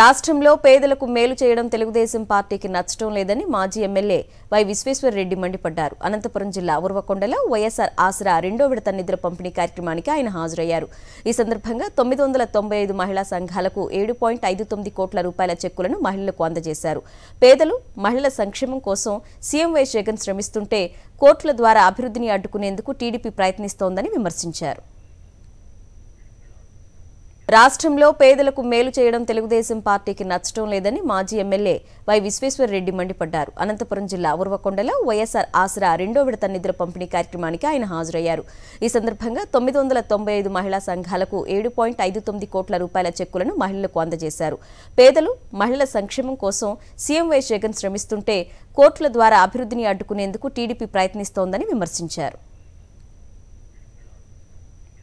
రాష్ట్రంలో పేదలకు మేలు చేయడం తెలుగుదేశం పార్టీకి నచ్చడం లేదని మాజీ ఎమ్మెల్యే వై విశ్వేశ్వరరెడ్డి మండిపడ్డారు అనంతపురం జిల్లా ఉర్వకొండలో వైఎస్ఆర్ ఆసరా రెండో విడత నిద్ర పంపిణీ కార్యక్రమానికి ఆయన హాజరయ్యారు ఈ సందర్భంగా తొమ్మిది వందల తొంభై ఐదు మహిళా సంఘాలకు ఏడు పాయింట్ ఐదు తొమ్మిది కోట్ల రూపాయల చెక్కులను మహిళలకు అందజేశారు పేదలు మహిళల సంక్షేమం కోసం సీఎం వై జగన్ శ్రమిస్తుంటే కోర్టుల ద్వారా అభివృద్ధిని అడ్డుకునేందుకు టీడీపీ ప్రయత్నిస్తోందని విమర్శించారు రాష్ట్రంలో పేదలకు మేలు చేయడం తెలుగుదేశం పార్టీకి నచ్చడం లేదని మాజీ ఎమ్మెల్యే వై విశ్వేశ్వరరెడ్డి మండిపడ్డారు అనంతపురం జిల్లా ఉర్వకొండలో వైఎస్ఆర్ ఆసరా రెండో విడత నిద్ర పంపిణీ కార్యక్రమానికి ఆయన హాజరయ్యారు ఈ సందర్భంగా తొమ్మిది వందల తొంభై ఐదు మహిళా సంఘాలకు ఏడు పాయింట్ ఐదు తొమ్మిది కోట్ల రూపాయల చెక్కులను మహిళలకు అందజేశారు పేదలు మహిళల సంక్షేమం కోసం సీఎం వై జగన్ శ్రమిస్తుంటే కోర్టుల ద్వారా అభివృద్ధిని అడ్డుకునేందుకు టీడీపీ ప్రయత్నిస్తోందని విమర్శించారు